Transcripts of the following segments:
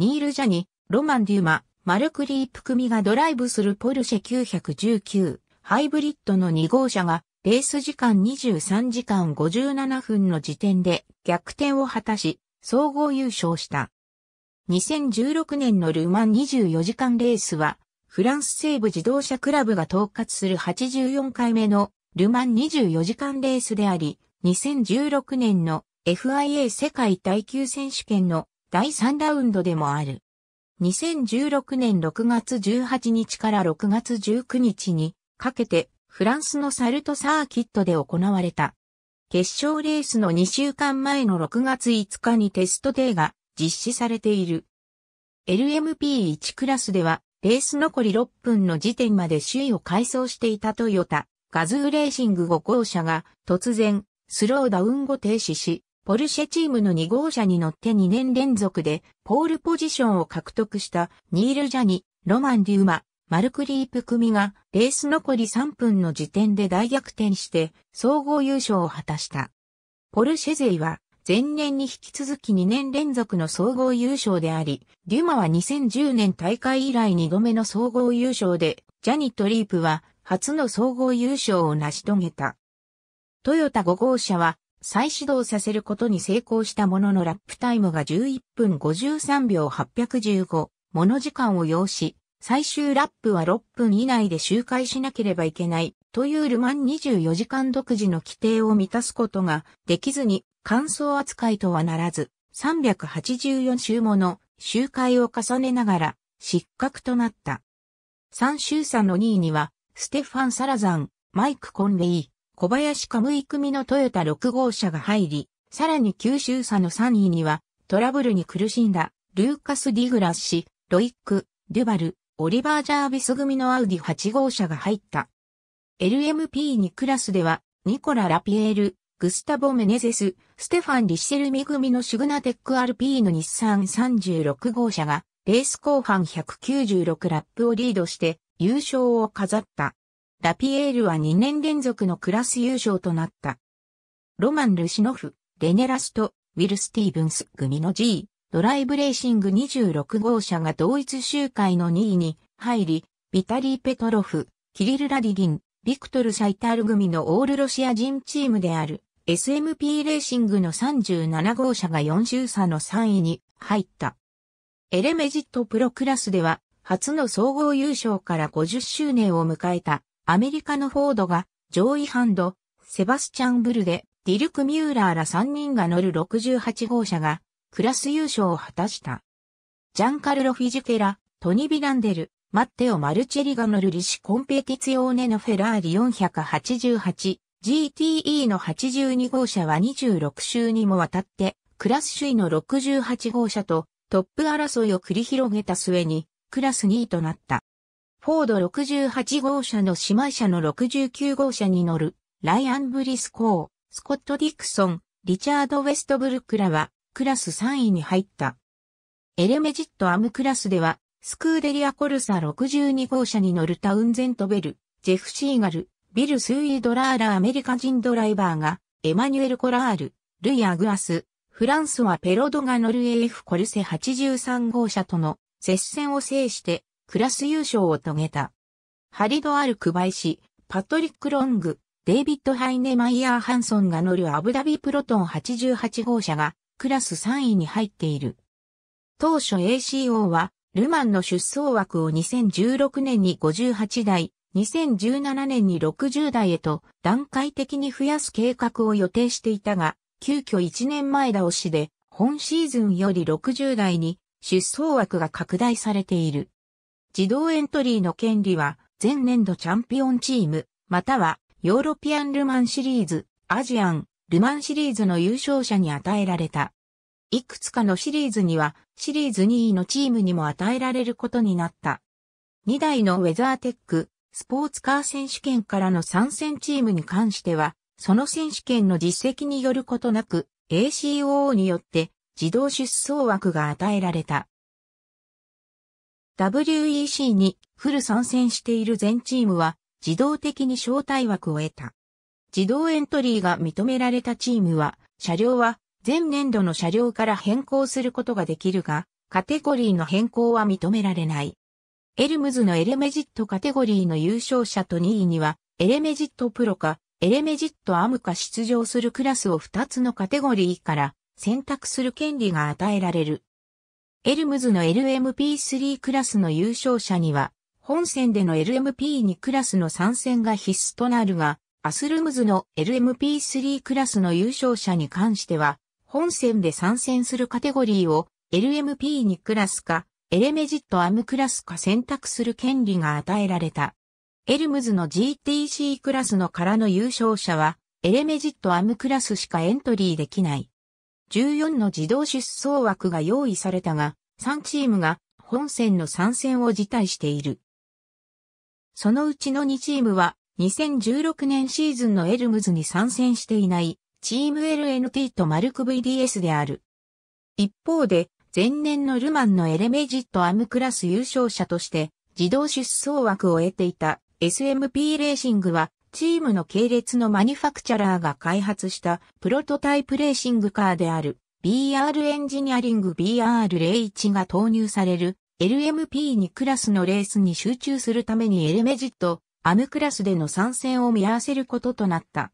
ニール・ジャニ、ロマン・デューマ、マルク・リープ組がドライブするポルシェ919、ハイブリッドの2号車が、レース時間23時間57分の時点で逆転を果たし、総合優勝した。2016年のルマン24時間レースは、フランス西部自動車クラブが統括する84回目のルマン24時間レースであり、2016年の FIA 世界耐久選手権の第3ラウンドでもある。2016年6月18日から6月19日にかけてフランスのサルトサーキットで行われた。決勝レースの2週間前の6月5日にテストデーが実施されている。LMP1 クラスではレース残り6分の時点まで首位を改装していたトヨタ、ガズーレーシング5号車が突然スローダウン後停止し、ポルシェチームの2号車に乗って2年連続でポールポジションを獲得したニール・ジャニ、ロマン・デューマ、マルクリープ組がレース残り3分の時点で大逆転して総合優勝を果たした。ポルシェ勢は前年に引き続き2年連続の総合優勝であり、デュマは2010年大会以来2度目の総合優勝で、ジャニとト・リープは初の総合優勝を成し遂げた。トヨタ5号車は再始動させることに成功したもののラップタイムが11分53秒815、もの時間を要し、最終ラップは6分以内で周回しなければいけないというルマン24時間独自の規定を満たすことができずに乾燥扱いとはならず384周もの周回を重ねながら失格となった。3周差の2位にはステファン・サラザン、マイク・コンレイ、小林カムイ組のトヨタ6号車が入り、さらに九州差の3位には、トラブルに苦しんだ、ルーカス・ディグラス氏、ロイック、デュバル、オリバー・ジャービス組のアウディ8号車が入った。LMP2 クラスでは、ニコラ・ラピエール、グスタボ・メネゼス、ステファン・リシェルミ組のシグナテック・アルピーの日産36号車が、レース後半196ラップをリードして優勝を飾った。ラピエールは2年連続のクラス優勝となった。ロマン・ルシノフ、レネラスト、ウィル・スティーブンス組の G、ドライブレーシング26号車が同一周回の2位に入り、ビタリー・ペトロフ、キリル・ラディギン、ビクトル・サイタール組のオールロシア人チームである SMP レーシングの37号車が4周差の3位に入った。エレメジットプロクラスでは初の総合優勝から50周年を迎えたアメリカのフォードが、ジョイ・ハンド、セバスチャン・ブルデ、ディルク・ミューラーら3人が乗る68号車が、クラス優勝を果たした。ジャンカルロ・フィジケラ、トニ・ビランデル、マッテオ・マルチェリが乗るリシコンペティツヨーネのフェラーリ 488GTE の82号車は26週にもわたって、クラス首位の68号車とトップ争いを繰り広げた末に、クラス2位となった。フォード68号車の姉妹車の69号車に乗る、ライアン・ブリスコー、スコット・ディクソン、リチャード・ウェストブルクらは、クラス3位に入った。エレメジット・アムクラスでは、スクーデリア・コルサ62号車に乗るタウンゼント・ベル、ジェフ・シーガル、ビル・スーイ・ドラーラアメリカ人ドライバーが、エマニュエル・コラール、ルイ・アグアス、フランスはペロドが乗る AF コルセ83号車との接戦を制してクラス優勝を遂げた。ハリド・アル・クバイシ、パトリック・ロング、デイビッド・ハイネマイヤー・ハンソンが乗るアブダビプロトン88号車がクラス3位に入っている。当初 ACO はルマンの出走枠を2016年に58台、2017年に60台へと段階的に増やす計画を予定していたが、急遽1年前倒しで本シーズンより60台に出走枠が拡大されている。自動エントリーの権利は、前年度チャンピオンチーム、または、ヨーロピアンルマンシリーズ、アジアン、ルマンシリーズの優勝者に与えられた。いくつかのシリーズには、シリーズ2位のチームにも与えられることになった。2台のウェザーテック、スポーツカー選手権からの参戦チームに関しては、その選手権の実績によることなく、ACOO によって自動出走枠が与えられた。WEC にフル参戦している全チームは自動的に招待枠を得た。自動エントリーが認められたチームは、車両は前年度の車両から変更することができるが、カテゴリーの変更は認められない。エルムズのエレメジットカテゴリーの優勝者と2位には、エレメジットプロか、エレメジットアムか出場するクラスを2つのカテゴリーから選択する権利が与えられる。エルムズの LMP3 クラスの優勝者には、本戦での LMP2 クラスの参戦が必須となるが、アスルムズの LMP3 クラスの優勝者に関しては、本戦で参戦するカテゴリーを LMP2 クラスか、エレメジットアムクラスか選択する権利が与えられた。エルムズの GTC クラスのからの優勝者は、エレメジットアムクラスしかエントリーできない。14の自動出走枠が用意されたが、3チームが本戦の参戦を辞退している。そのうちの2チームは、2016年シーズンのエルムズに参戦していない、チーム LNT とマルク VDS である。一方で、前年のルマンのエレメジットアムクラス優勝者として、自動出走枠を得ていた SMP レーシングは、チームの系列のマニファクチャラーが開発したプロトタイプレーシングカーである BR エンジニアリング BR01 が投入される LMP2 クラスのレースに集中するためにエレメジット、アムクラスでの参戦を見合わせることとなった。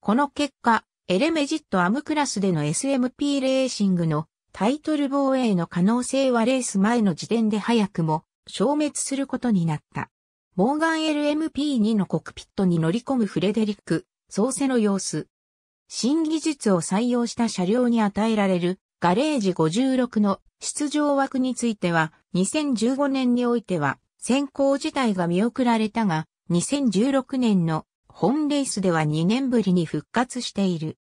この結果、エレメジットアムクラスでの SMP レーシングのタイトル防衛の可能性はレース前の時点で早くも消滅することになった。モーガン LMP2 のコクピットに乗り込むフレデリック、ソーセの様子。新技術を採用した車両に与えられるガレージ56の出場枠については、2015年においては先行自体が見送られたが、2016年の本レースでは2年ぶりに復活している。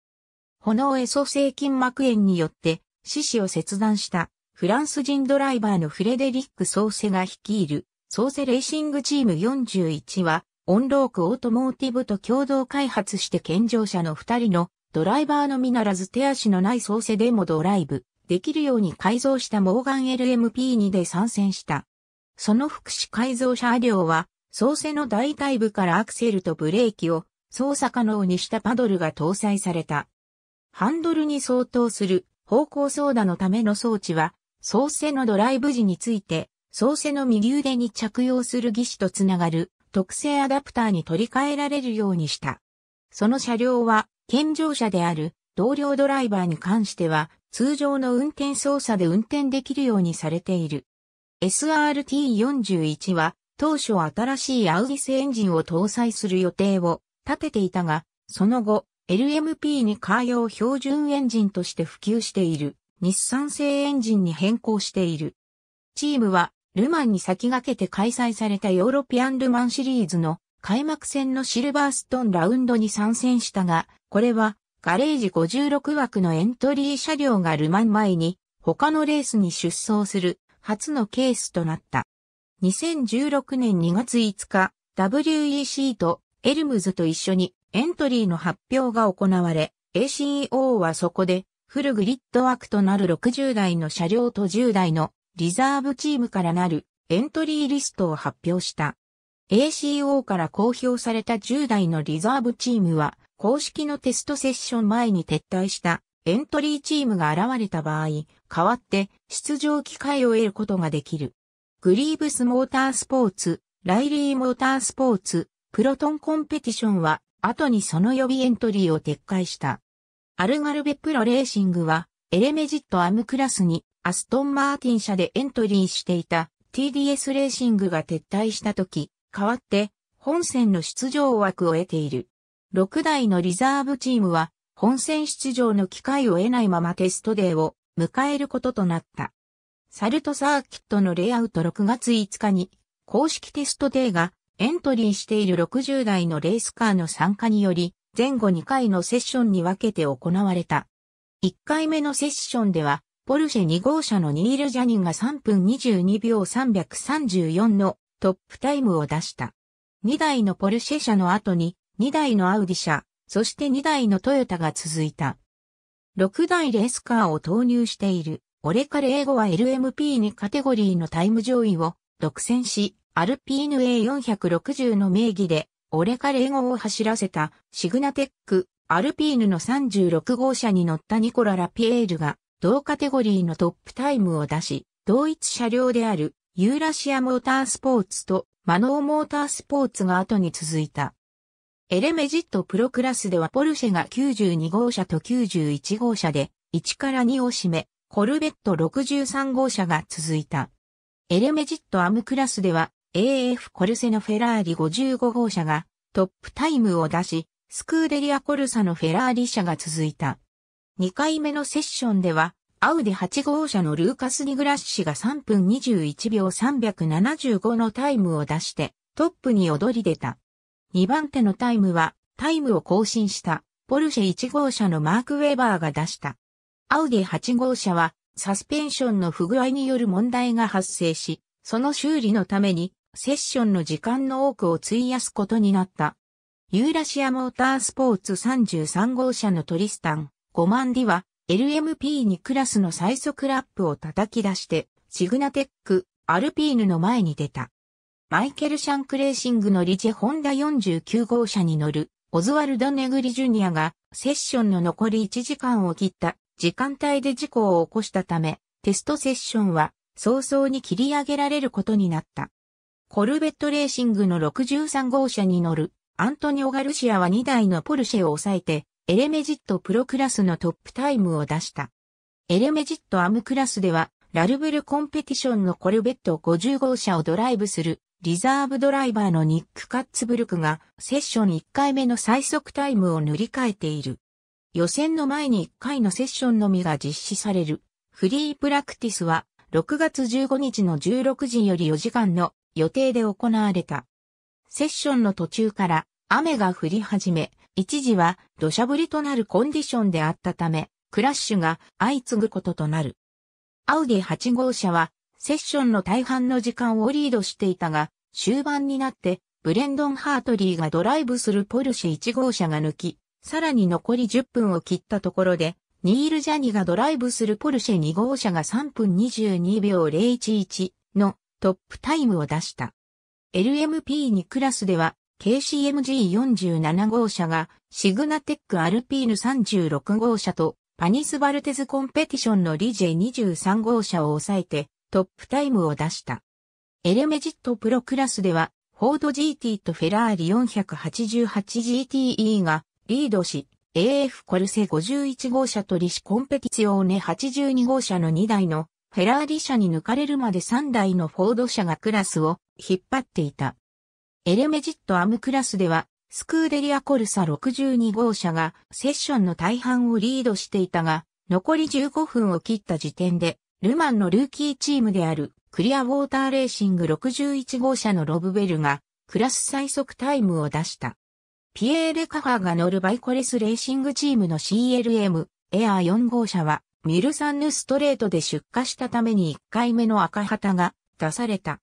炎へソ生筋膜炎によって四肢を切断したフランス人ドライバーのフレデリック・ソーセが率いるソーセレーシングチーム41は、オンロークオートモーティブと共同開発して健常者の2人のドライバーのみならず手足のないソーセでもドライブできるように改造したモーガン LMP2 で参戦した。その福祉改造車両は、ソーセの大体部からアクセルとブレーキを操作可能にしたパドルが搭載された。ハンドルに相当する方向操舵のための装置は、ソーセのドライブ時について創世の右腕に着用する義肢とつながる特性アダプターに取り替えられるようにした。その車両は、健常者である同僚ドライバーに関しては、通常の運転操作で運転できるようにされている。SRT41 は、当初新しいアウディスエンジンを搭載する予定を立てていたが、その後、LMP にカー用標準エンジンとして普及している日産製エンジンに変更している。チームはルマンに先駆けて開催されたヨーロピアンルマンシリーズの開幕戦のシルバーストンラウンドに参戦したが、これはガレージ56枠のエントリー車両がルマン前に他のレースに出走する初のケースとなった。2016年2月5日、WEC とエルムズと一緒にエントリーの発表が行われ、ACEO はそこでフルグリッド枠となる60台の車両と10台のリザーブチームからなるエントリーリストを発表した。ACO から公表された10代のリザーブチームは、公式のテストセッション前に撤退したエントリーチームが現れた場合、代わって出場機会を得ることができる。グリーブスモータースポーツ、ライリーモータースポーツ、プロトンコンペティションは、後にその予備エントリーを撤回した。アルガルベプロレーシングは、エレメジットアムクラスにアストンマーティン社でエントリーしていた TDS レーシングが撤退した時、代わって本戦の出場枠を得ている。6台のリザーブチームは本戦出場の機会を得ないままテストデーを迎えることとなった。サルトサーキットのレイアウト6月5日に公式テストデーがエントリーしている60台のレースカーの参加により前後2回のセッションに分けて行われた。1回目のセッションではポルシェ2号車のニール・ジャニンが3分22秒334のトップタイムを出した。2台のポルシェ車の後に2台のアウディ車、そして2台のトヨタが続いた。6台レースカーを投入している。オレカレー語は LMP2 カテゴリーのタイム上位を独占し、アルピーヌ A460 の名義で、オレカレー語を走らせたシグナテック、アルピーヌの36号車に乗ったニコラ・ラピエールが、同カテゴリーのトップタイムを出し、同一車両であるユーラシアモータースポーツとマノーモータースポーツが後に続いた。エレメジットプロクラスではポルシェが92号車と91号車で1から2を占め、コルベット63号車が続いた。エレメジットアムクラスでは AF コルセのフェラーリ55号車がトップタイムを出し、スクーデリアコルサのフェラーリ車が続いた。2回目のセッションでは、アウディ8号車のルーカス・ニグラッシが3分21秒375のタイムを出して、トップに躍り出た。2番手のタイムは、タイムを更新した、ポルシェ1号車のマーク・ウェバーが出した。アウディ8号車は、サスペンションの不具合による問題が発生し、その修理のために、セッションの時間の多くを費やすことになった。ユーラシアモータースポーツ33号車のトリスタン、5万ディは LMP2 クラスの最速ラップを叩き出して、シグナテック、アルピーヌの前に出た。マイケル・シャンクレーシングのリジェ・ホンダ49号車に乗る、オズワルド・ネグリジュニアが、セッションの残り1時間を切った時間帯で事故を起こしたため、テストセッションは早々に切り上げられることになった。コルベットレーシングの63号車に乗るアントニオ・ガルシアは2台のポルシェを抑えてエレメジットプロクラスのトップタイムを出した。エレメジットアムクラスでは、ラルブルコンペティションのコルベット50号車をドライブするリザーブドライバーのニック・カッツブルクがセッション1回目の最速タイムを塗り替えている。予選の前に1回のセッションのみが実施される。フリープラクティスは6月15日の16時より4時間の予定で行われた。セッションの途中から雨が降り始め、一時は土砂降りとなるコンディションであったため、クラッシュが相次ぐこととなる。アウディ8号車はセッションの大半の時間をリードしていたが、終盤になってブレンドン・ハートリーがドライブするポルシェ1号車が抜き、さらに残り10分を切ったところで、ニール・ジャニがドライブするポルシェ2号車が3分22秒011のトップタイムを出した。LMP2 クラスでは KCMG47 号車がシグナテックアルピーヌ36号車とパニスバルテズコンペティションのリジェ23号車を抑えてトップタイムを出した。エレメジットプロクラスではフォード GT とフェラーリ 488GTE がリードし AF コルセ51号車とリシコンペティシオーネ82号車の2台のフェラーリ車に抜かれるまで3台のフォード車がクラスを引っ張っていた。エレメジットアムクラスでは、スクーデリアコルサ62号車がセッションの大半をリードしていたが、残り15分を切った時点で、ルマンのルーキーチームであるクリアウォーターレーシング61号車のロブベルがクラス最速タイムを出した。ピエール・カファが乗るバイコレスレーシングチームの CLM エアー4号車はミルサンヌストレートで出荷したために1回目の赤旗が出された。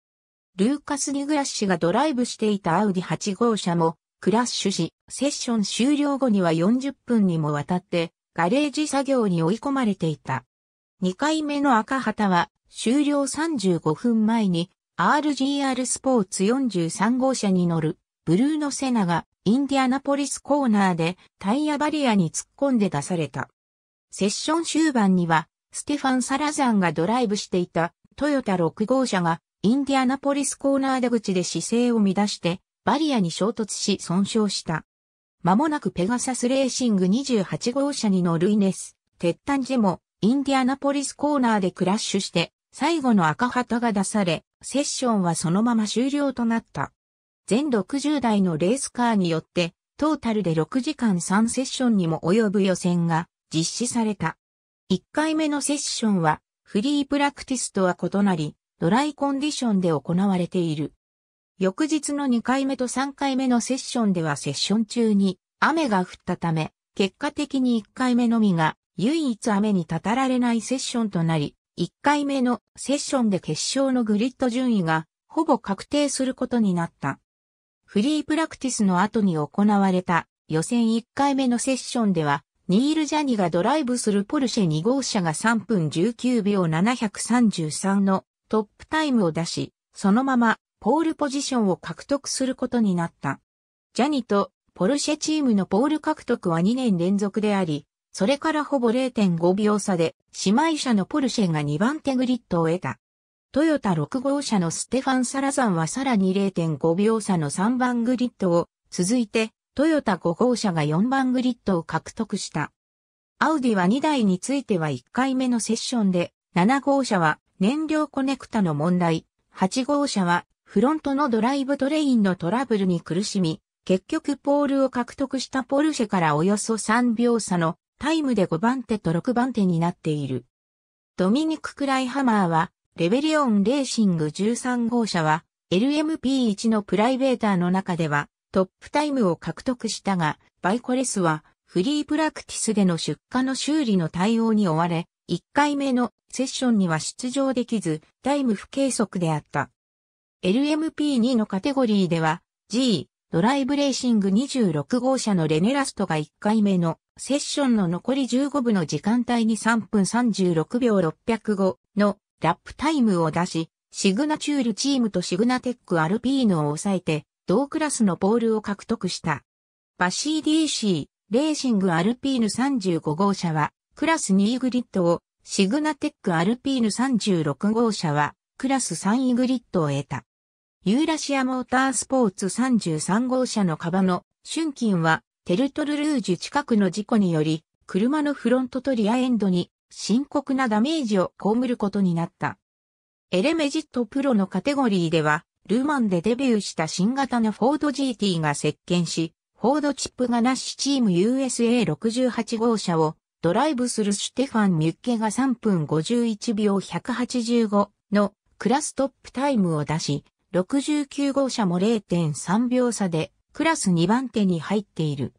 ルーカス・ディグラッシュがドライブしていたアウディ8号車もクラッシュし、セッション終了後には40分にもわたってガレージ作業に追い込まれていた。2回目の赤旗は終了35分前に RGR スポーツ43号車に乗るブルーノ・セナがインディアナポリスコーナーでタイヤバリアに突っ込んで出された。セッション終盤にはステファン・サラザンがドライブしていたトヨタ6号車がインディアナポリスコーナー出口で姿勢を乱して、バリアに衝突し損傷した。間もなくペガサスレーシング28号車に乗るイネス、鉄炭ジェも、インディアナポリスコーナーでクラッシュして、最後の赤旗が出され、セッションはそのまま終了となった。全60台のレースカーによって、トータルで6時間3セッションにも及ぶ予選が実施された。1回目のセッションは、フリープラクティスとは異なり、ドライコンディションで行われている。翌日の2回目と3回目のセッションではセッション中に雨が降ったため、結果的に1回目のみが唯一雨にたたられないセッションとなり、1回目のセッションで決勝のグリッド順位がほぼ確定することになった。フリープラクティスの後に行われた予選1回目のセッションでは、ニール・ジャニがドライブするポルシェ2号車が3分19秒733のトップタイムを出し、そのままポールポジションを獲得することになった。ジャニとポルシェチームのポール獲得は2年連続であり、それからほぼ0.5秒差で姉妹車のポルシェが2番手グリッドを得た。トヨタ6号車のステファン・サラザンはさらに0.5秒差の3番グリッドを、続いてトヨタ5号車が4番グリッドを獲得した。アウディは2台については1回目のセッションで、7号車は燃料コネクタの問題、8号車はフロントのドライブトレインのトラブルに苦しみ、結局ポールを獲得したポルシェからおよそ3秒差のタイムで5番手と6番手になっている。ドミニク・クライハマーは、レベリオン・レーシング13号車は、LMP1 のプライベーターの中では、トップタイムを獲得したが、バイコレスは、フリープラクティスでの出荷の修理の対応に追われ、1回目のセッションには出場できず、タイム不計測であった。LMP2 のカテゴリーでは、G、ドライブレーシング26号車のレネラストが1回目のセッションの残り15部の時間帯に3分36秒605のラップタイムを出し、シグナチュールチームとシグナテックアルピーノを抑えて、同クラスのポールを獲得した。バシー DC、レーシングアルピーヌ35号車は、クラス2位グリッドを、シグナテックアルピーヌ36号車は、クラス3位グリッドを得た。ユーラシアモータースポーツ33号車のカバの、春金は、テルトルルージュ近くの事故により、車のフロントとリアエンドに深刻なダメージを被ることになった。エレメジットプロのカテゴリーでは、ルーマンでデビューした新型のフォード GT が接見し、フォードチップがなしチーム USA68 号車をドライブするシュテファン・ミュッケが3分51秒185のクラストップタイムを出し、69号車も0.3秒差でクラス2番手に入っている。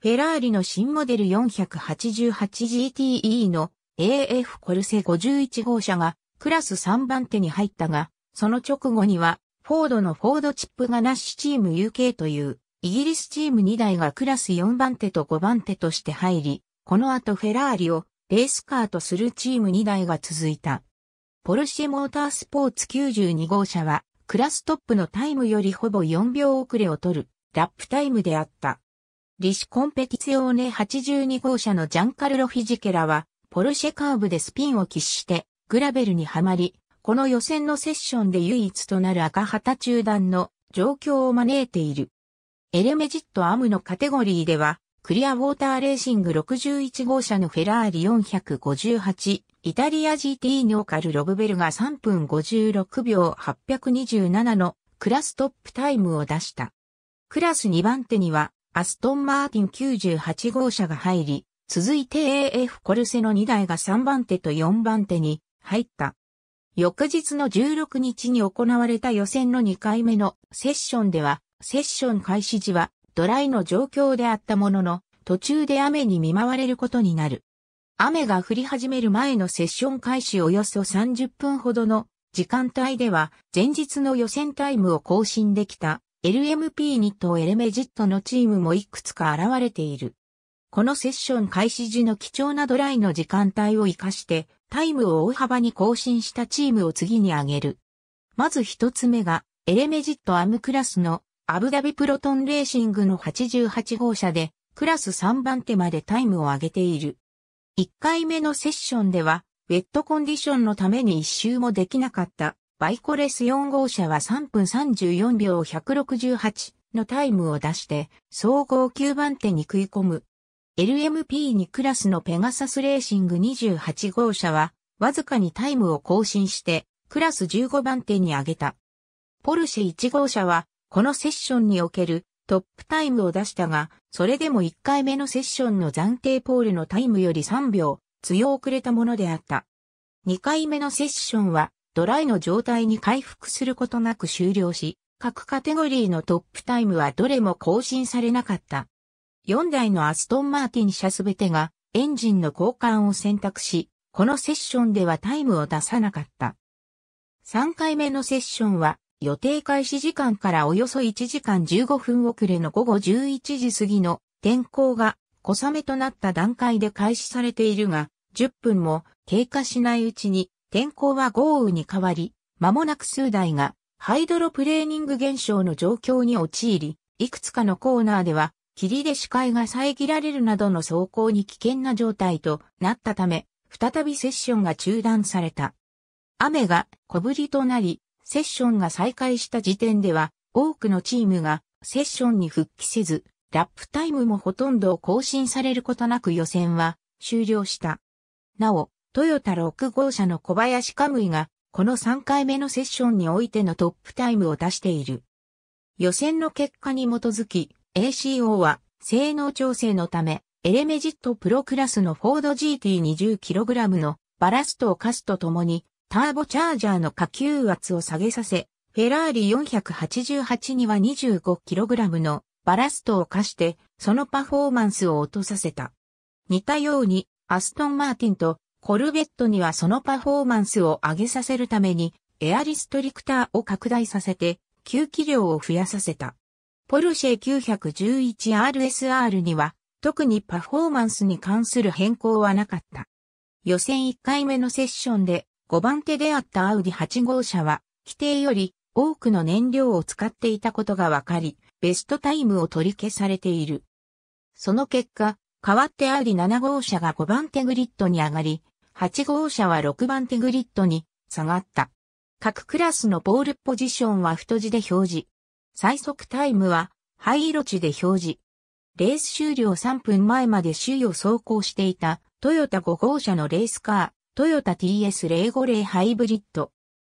フェラーリの新モデル 488GTE の AF コルセ51号車がクラス3番手に入ったが、その直後にはフォードのフォードチップがナッシュチーム UK というイギリスチーム2台がクラス4番手と5番手として入り、この後フェラーリをレースカーとするチーム2台が続いた。ポルシェモータースポーツ92号車は、クラストップのタイムよりほぼ4秒遅れを取る、ラップタイムであった。リシコンペティツオーネ82号車のジャンカルロ・フィジケラは、ポルシェカーブでスピンを喫して、グラベルにはまり、この予選のセッションで唯一となる赤旗中断の状況を招いている。エレメジットアムのカテゴリーでは、クリアウォーターレーシング61号車のフェラーリ458、イタリア GT ノーカルロブベルが3分56秒827のクラストップタイムを出した。クラス2番手にはアストンマーティン98号車が入り、続いて AF コルセの2台が3番手と4番手に入った。翌日の16日に行われた予選の2回目のセッションでは、セッション開始時はドライの状況であったものの、途中で雨に見舞われることになる。雨が降り始める前のセッション開始およそ30分ほどの時間帯では前日の予選タイムを更新できた LMP ニットエレメジットのチームもいくつか現れている。このセッション開始時の貴重なドライの時間帯を活かしてタイムを大幅に更新したチームを次に挙げる。まず一つ目がエレメジットアムクラスのアブダビプロトンレーシングの88号車で、クラス3番手までタイムを上げている。1回目のセッションでは、ウェットコンディションのために一周もできなかった。バイコレス4号車は3分34秒168のタイムを出して、総合9番手に食い込む。LMP2 クラスのペガサスレーシング28号車は、わずかにタイムを更新して、クラス15番手に上げた。ポルシェ1号車は、このセッションにおけるトップタイムを出したが、それでも1回目のセッションの暫定ポールのタイムより3秒、強遅れたものであった。2回目のセッションは、ドライの状態に回復することなく終了し、各カテゴリーのトップタイムはどれも更新されなかった。4台のアストンマーティン車すべてがエンジンの交換を選択し、このセッションではタイムを出さなかった。3回目のセッションは予定開始時間からおよそ1時間15分遅れの午後11時過ぎの天候が小雨となった段階で開始されているが、10分も経過しないうちに天候は豪雨に変わり、間もなく数台がハイドロプレーニング現象の状況に陥り、いくつかのコーナーでは霧で視界が遮られるなどの走行に危険な状態となったため、再びセッションが中断された。雨が小降りとなり、セッションが再開した時点では、多くのチームがセッションに復帰せず、ラップタイムもほとんど更新されることなく予選は終了した。なお、トヨタ6号車の小林カムイが、この3回目のセッションにおいてのトップタイムを出している。予選の結果に基づき、ACO は、性能調整のため、エレメジットプロクラスのフォード GT20kg のバラストをカすとともに、ターボチャージャーの下級圧を下げさせ、フェラーリ488には 25kg のバラストを課して、そのパフォーマンスを落とさせた。似たように、アストン・マーティンとコルベットにはそのパフォーマンスを上げさせるために、エアリストリクターを拡大させて、吸気量を増やさせた。ポルシェ 911RSR には、特にパフォーマンスに関する変更はなかった。予選1回目のセッションで、5番手であったアウディ8号車は、規定より多くの燃料を使っていたことが分かり、ベストタイムを取り消されている。その結果、代わってアウディ7号車が5番手グリッドに上がり、8号車は6番手グリッドに下がった。各クラスのボールポジションは太字で表示。最速タイムは灰色値で表示。レース終了3分前まで首位を走行していたトヨタ5号車のレースカー、トヨタ TS050 ハイブリッド。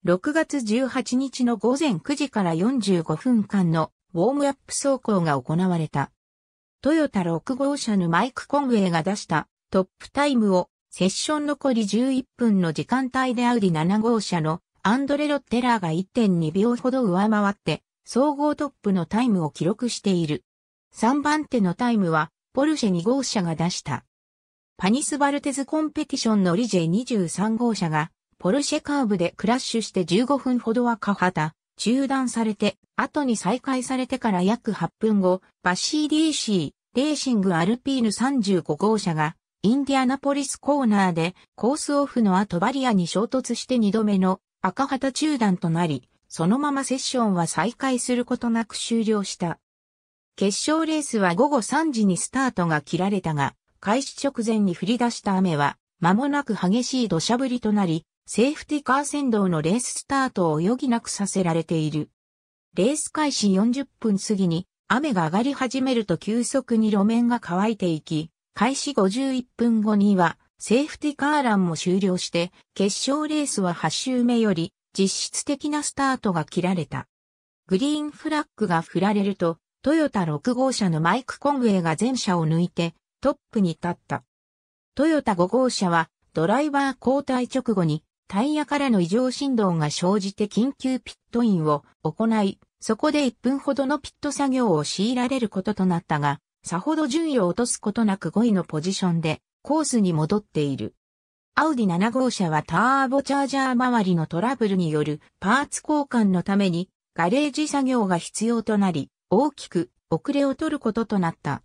6月18日の午前9時から45分間のウォームアップ走行が行われた。トヨタ6号車のマイク・コンウェイが出したトップタイムをセッション残り11分の時間帯でアウディ7号車のアンドレ・ロッテラーが1.2秒ほど上回って総合トップのタイムを記録している。3番手のタイムはポルシェ2号車が出したパニスバルテズコンペティションのリジェ23号車が、ポルシェカーブでクラッシュして15分ほどはかは中断されて、後に再開されてから約8分後、バシー DC、レーシングアルピーヌ35号車が、インディアナポリスコーナーで、コースオフの後バリアに衝突して2度目の赤旗中断となり、そのままセッションは再開することなく終了した。決勝レースは午後3時にスタートが切られたが、開始直前に降り出した雨は、間もなく激しい土砂降りとなり、セーフティカー先導のレーススタートを余儀なくさせられている。レース開始40分過ぎに、雨が上がり始めると急速に路面が乾いていき、開始51分後には、セーフティカーランも終了して、決勝レースは8周目より、実質的なスタートが切られた。グリーンフラッグが振られると、トヨタ6号車のマイク・コンウェイが全車を抜いて、トップに立った。トヨタ5号車はドライバー交代直後にタイヤからの異常振動が生じて緊急ピットインを行い、そこで1分ほどのピット作業を強いられることとなったが、さほど順位を落とすことなく5位のポジションでコースに戻っている。アウディ7号車はターボチャージャー周りのトラブルによるパーツ交換のためにガレージ作業が必要となり、大きく遅れを取ることとなった。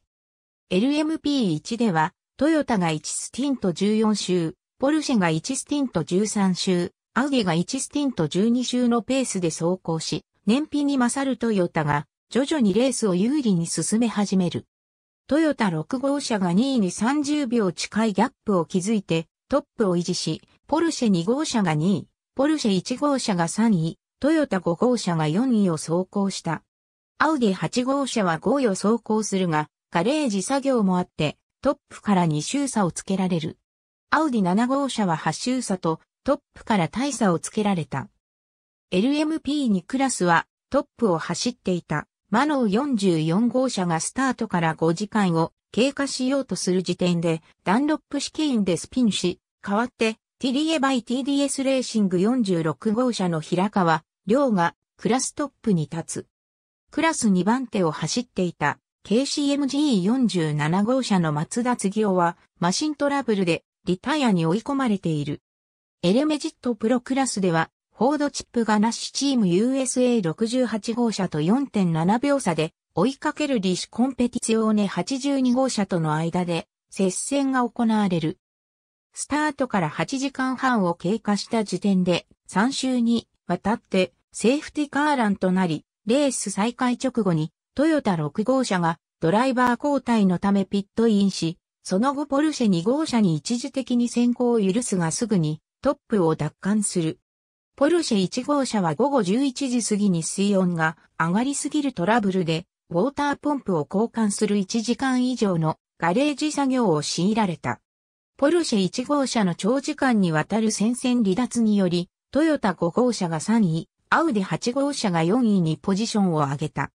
LMP1 では、トヨタが1スティント14周、ポルシェが1スティント13周、アウディが1スティント12周のペースで走行し、燃費に勝るトヨタが、徐々にレースを有利に進め始める。トヨタ6号車が2位に30秒近いギャップを築いて、トップを維持し、ポルシェ2号車が2位、ポルシェ1号車が3位、トヨタ5号車が4位を走行した。アウディ8号車は5位を走行するが、ガレージ作業もあって、トップから2周差をつけられる。アウディ7号車は8周差と、トップから大差をつけられた。LMP2 クラスは、トップを走っていた、マノー44号車がスタートから5時間を経過しようとする時点で、ダンロップ試験でスピンし、代わって、ティリエバイ TDS レーシング46号車の平川、亮がクラストップに立つ。クラス2番手を走っていた KCMG47 号車の松田次夫は、マシントラブルで、リタイアに追い込まれている。エレメジットプロクラスでは、フォードチップがなしチーム USA68 号車と4.7秒差で、追いかけるリシコンペティツオーネ82号車との間で、接戦が行われる。スタートから8時間半を経過した時点で、3週にわたって、セーフティカーランとなり、レース再開直後にトヨタ6号車がドライバー交代のためピットインし、その後ポルシェ2号車に一時的に先行を許すがすぐにトップを奪還する。ポルシェ1号車は午後11時過ぎに水温が上がりすぎるトラブルで、ウォーターポンプを交換する1時間以上のガレージ作業を強いられた。ポルシェ1号車の長時間にわたる戦線離脱により、トヨタ5号車が3位、アウディ8号車が4位にポジションを上げた。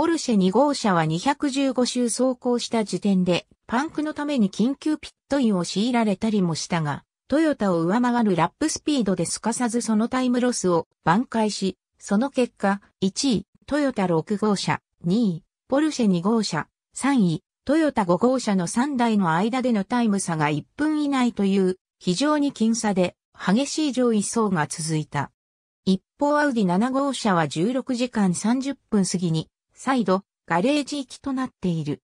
ポルシェ2号車は215周走行した時点で、パンクのために緊急ピットインを強いられたりもしたが、トヨタを上回るラップスピードですかさずそのタイムロスを挽回し、その結果、1位、トヨタ6号車、2位、ポルシェ2号車、3位、トヨタ5号車の3台の間でのタイム差が1分以内という、非常に僅差で、激しい上位層が続いた。一方アウディ7号車は16時間30分過ぎに再度、ガレージ行きとなっている。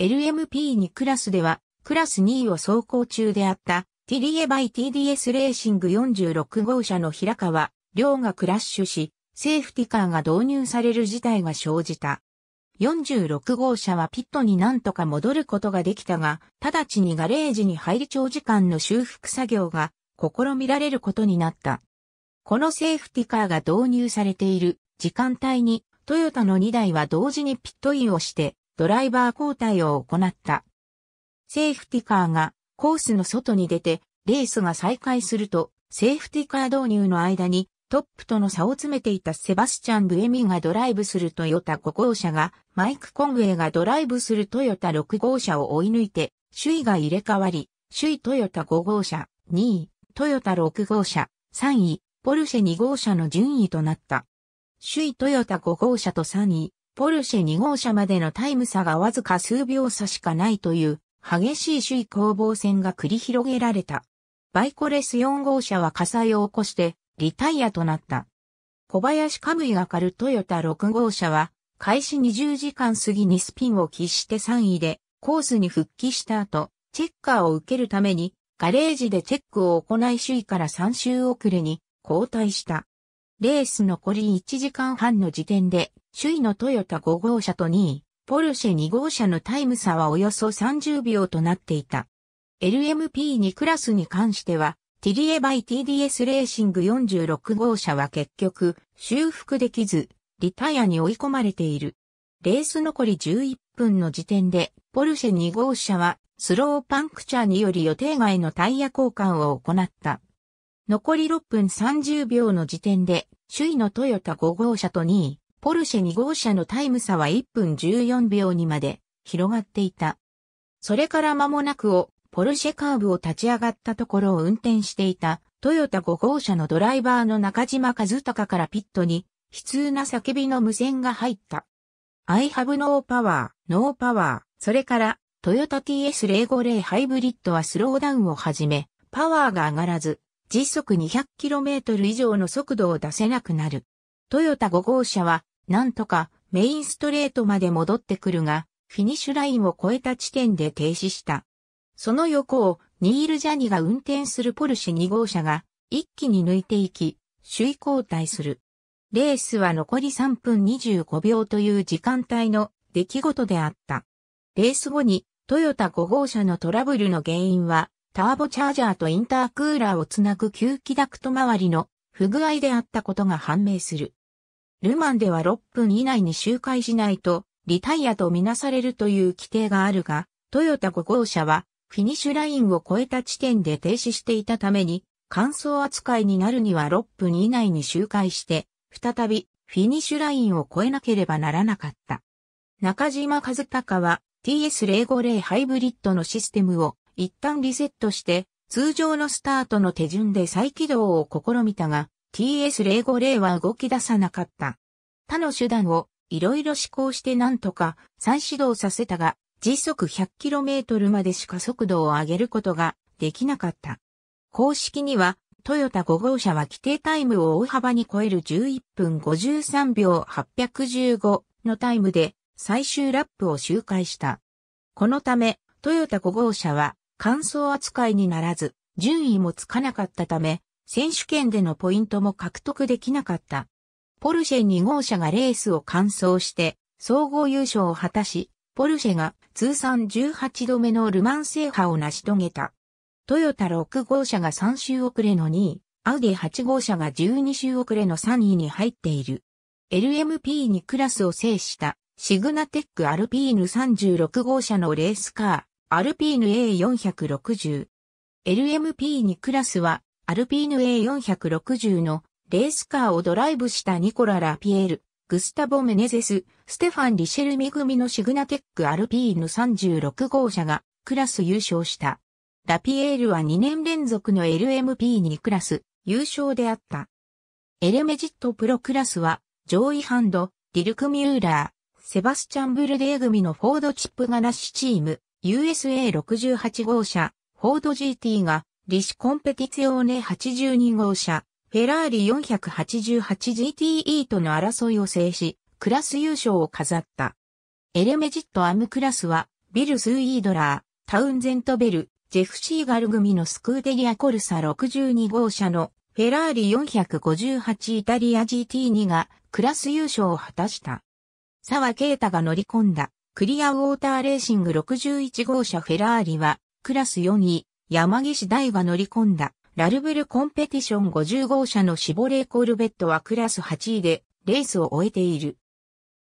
LMP2 クラスでは、クラス2位を走行中であった、ティリエバイ TDS レーシング46号車の平川、両がクラッシュし、セーフティカーが導入される事態が生じた。46号車はピットに何とか戻ることができたが、直ちにガレージに入り長時間の修復作業が試みられることになった。このセーフティカーが導入されている時間帯にトヨタの2台は同時にピットインをしてドライバー交代を行った。セーフティカーがコースの外に出てレースが再開するとセーフティカー導入の間にトップとの差を詰めていたセバスチャン・ブエミがドライブするトヨタ5号車が、マイク・コンウェイがドライブするトヨタ6号車を追い抜いて、首位が入れ替わり、首位トヨタ5号車、2位、トヨタ6号車、3位、ポルシェ2号車の順位となった。首位トヨタ5号車と3位、ポルシェ2号車までのタイム差がわずか数秒差しかないという激しい首位攻防戦が繰り広げられた。バイコレス4号車は火災を起こしてリタイアとなった。小林カムイがかるトヨタ6号車は開始20時間過ぎにスピンを喫して3位でコースに復帰した後、チェッカーを受けるためにガレージでチェックを行い首位から3周遅れに交代した。レース残り1時間半の時点で、首位のトヨタ5号車と2位、ポルシェ2号車のタイム差はおよそ30秒となっていた。LMP2 クラスに関しては、ティリエバイ TDS レーシング46号車は結局、修復できず、リタイアに追い込まれている。レース残り11分の時点で、ポルシェ2号車は、スローパンクチャーにより予定外のタイヤ交換を行った。残り6分30秒の時点で、首位のトヨタ5号車と2位、ポルシェ2号車のタイム差は1分14秒にまで広がっていた。それから間もなくを、ポルシェカーブを立ち上がったところを運転していた、トヨタ5号車のドライバーの中島和隆からピットに、悲痛な叫びの無線が入った。I have no power, no power, それから、トヨタ TS050 ハイブリッドはスローダウンをはじめ、パワーが上がらず、時速 200km 以上の速度を出せなくなる。トヨタ5号車は、なんとかメインストレートまで戻ってくるが、フィニッシュラインを越えた地点で停止した。その横をニール・ジャニが運転するポルシェ2号車が一気に抜いていき、首位交代する。レースは残り3分25秒という時間帯の出来事であった。レース後にトヨタ5号車のトラブルの原因はターボチャージャーとインタークーラーをつなぐ吸気ダクト周りの不具合であったことが判明する。ルマンでは6分以内に周回しないとリタイアとみなされるという規定があるが、トヨタ5号車はフィニッシュラインを越えた地点で停止していたために、乾燥扱いになるには6分以内に周回して、再びフィニッシュラインを越えなければならなかった。中島和隆は TS050 ハイブリッドのシステムを一旦リセットして、通常のスタートの手順で再起動を試みたが、TS050 は動き出さなかった。他の手段をいろいろ試行してなんとか再始動させたが、時速 100km までしか速度を上げることができなかった。公式には、トヨタ5号車は規定タイムを大幅に超える11分53秒815のタイムで最終ラップを周回した。このため、トヨタ5号車は感想扱いにならず、順位もつかなかったため、選手権でのポイントも獲得できなかった。ポルシェ2号車がレースを完走して、総合優勝を果たし、ポルシェが通算18度目のルマン制覇を成し遂げた。トヨタ6号車が3周遅れの2位、アウディ8号車が12周遅れの3位に入っている。LMP2 クラスを制したシグナテックアルピーヌ36号車のレースカー、アルピーヌ A460。LMP にクラスは、アルピーヌ A460 のレースカーをドライブしたニコラ・ラピエール、グスタボ・メネゼス、ステファン・リシェルミ組のシグナテックアルピーヌ36号車がクラス優勝した。ラピエールは2年連続の LMP2 クラス優勝であった。エレメジットプロクラスは、上位ハンド、ディルク・ミューラー、セバスチャン・ブルデー組のフォードチップがなしチーム、USA68 号車、フォード GT が、リシコンペティツィオーネ82号車、フェラーリ 488GTE との争いを制し、クラス優勝を飾った。エレメジットアムクラスは、ビル・スーイードラー、タウンゼントベル、ジェフ・シーガル組のスクーデリア・コルサ62号車のフェラーリ458イタリア GT2 がクラス優勝を果たした。沢啓太が乗り込んだクリアウォーターレーシング61号車フェラーリは、クラス4位、山岸大は乗り込んだ、ラルブルコンペティション50号車のシボレーコールベットはクラス8位で、レースを終えている。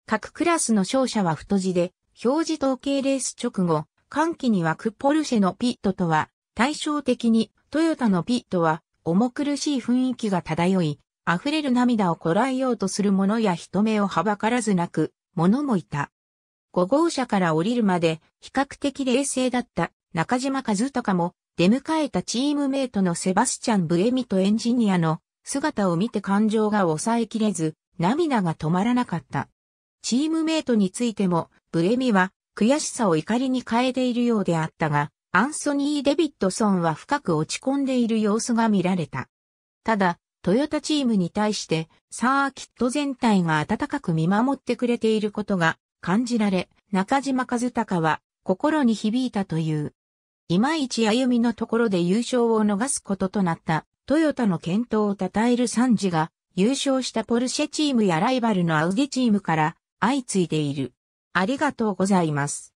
各クラスの勝者は太字で、表示統計レース直後、歓喜に湧くポルシェのピットとは、対照的に、トヨタのピットは、重苦しい雰囲気が漂い、溢れる涙をこらえようとする者や人目をはばからずなく、者もいた。5号車から降りるまで比較的冷静だった中島和孝も出迎えたチームメイトのセバスチャン・ブエミとエンジニアの姿を見て感情が抑えきれず涙が止まらなかった。チームメイトについてもブエミは悔しさを怒りに変えているようであったが、アンソニー・デビッドソンは深く落ち込んでいる様子が見られた。ただ、トヨタチームに対してサーキット全体が温かく見守ってくれていることが感じられ、中島和孝は心に響いたという。いまいち歩みのところで優勝を逃すこととなったトヨタの健闘を称えるンジが優勝したポルシェチームやライバルのアウディチームから相次いでいる。ありがとうございます。